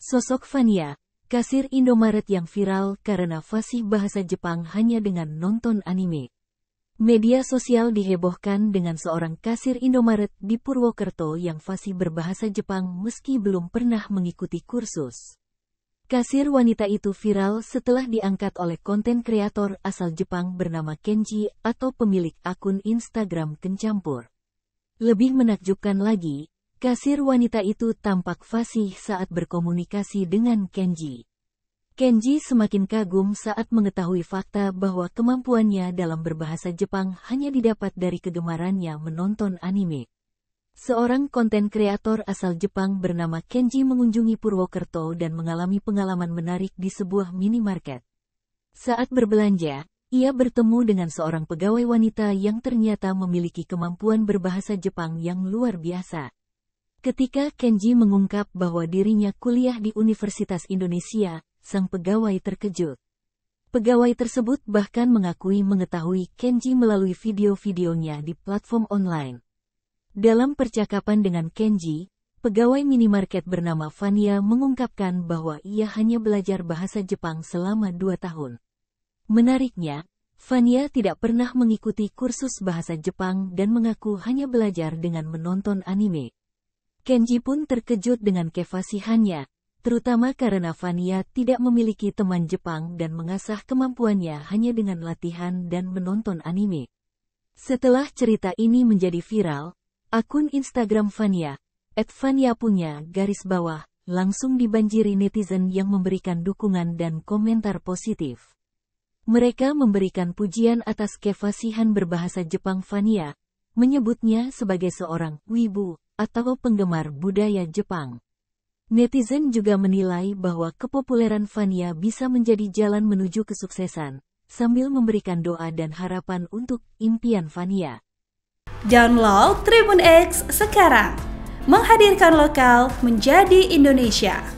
Sosok Fania, kasir Indomaret yang viral karena fasih bahasa Jepang hanya dengan nonton anime. Media sosial dihebohkan dengan seorang kasir Indomaret di Purwokerto yang fasih berbahasa Jepang meski belum pernah mengikuti kursus. Kasir wanita itu viral setelah diangkat oleh konten kreator asal Jepang bernama Kenji atau pemilik akun Instagram Kencampur. Lebih menakjubkan lagi, kasir wanita itu tampak fasih saat berkomunikasi dengan Kenji. Kenji semakin kagum saat mengetahui fakta bahwa kemampuannya dalam berbahasa Jepang hanya didapat dari kegemarannya menonton anime. Seorang konten kreator asal Jepang bernama Kenji mengunjungi Purwokerto dan mengalami pengalaman menarik di sebuah minimarket. Saat berbelanja, ia bertemu dengan seorang pegawai wanita yang ternyata memiliki kemampuan berbahasa Jepang yang luar biasa. Ketika Kenji mengungkap bahwa dirinya kuliah di Universitas Indonesia, sang pegawai terkejut. Pegawai tersebut bahkan mengakui mengetahui Kenji melalui video-videonya di platform online. Dalam percakapan dengan Kenji, pegawai minimarket bernama Fania mengungkapkan bahwa ia hanya belajar bahasa Jepang selama dua tahun. Menariknya, Fania tidak pernah mengikuti kursus bahasa Jepang dan mengaku hanya belajar dengan menonton anime. Kenji pun terkejut dengan kefasihannya terutama karena Vania tidak memiliki teman Jepang dan mengasah kemampuannya hanya dengan latihan dan menonton anime. Setelah cerita ini menjadi viral, akun Instagram Vania, at Vania punya garis bawah, langsung dibanjiri netizen yang memberikan dukungan dan komentar positif. Mereka memberikan pujian atas kefasihan berbahasa Jepang Vania, menyebutnya sebagai seorang wibu atau penggemar budaya Jepang. Netizen juga menilai bahwa kepopuleran Fania bisa menjadi jalan menuju kesuksesan, sambil memberikan doa dan harapan untuk impian Fania. Download Tribun X sekarang, menghadirkan lokal menjadi Indonesia.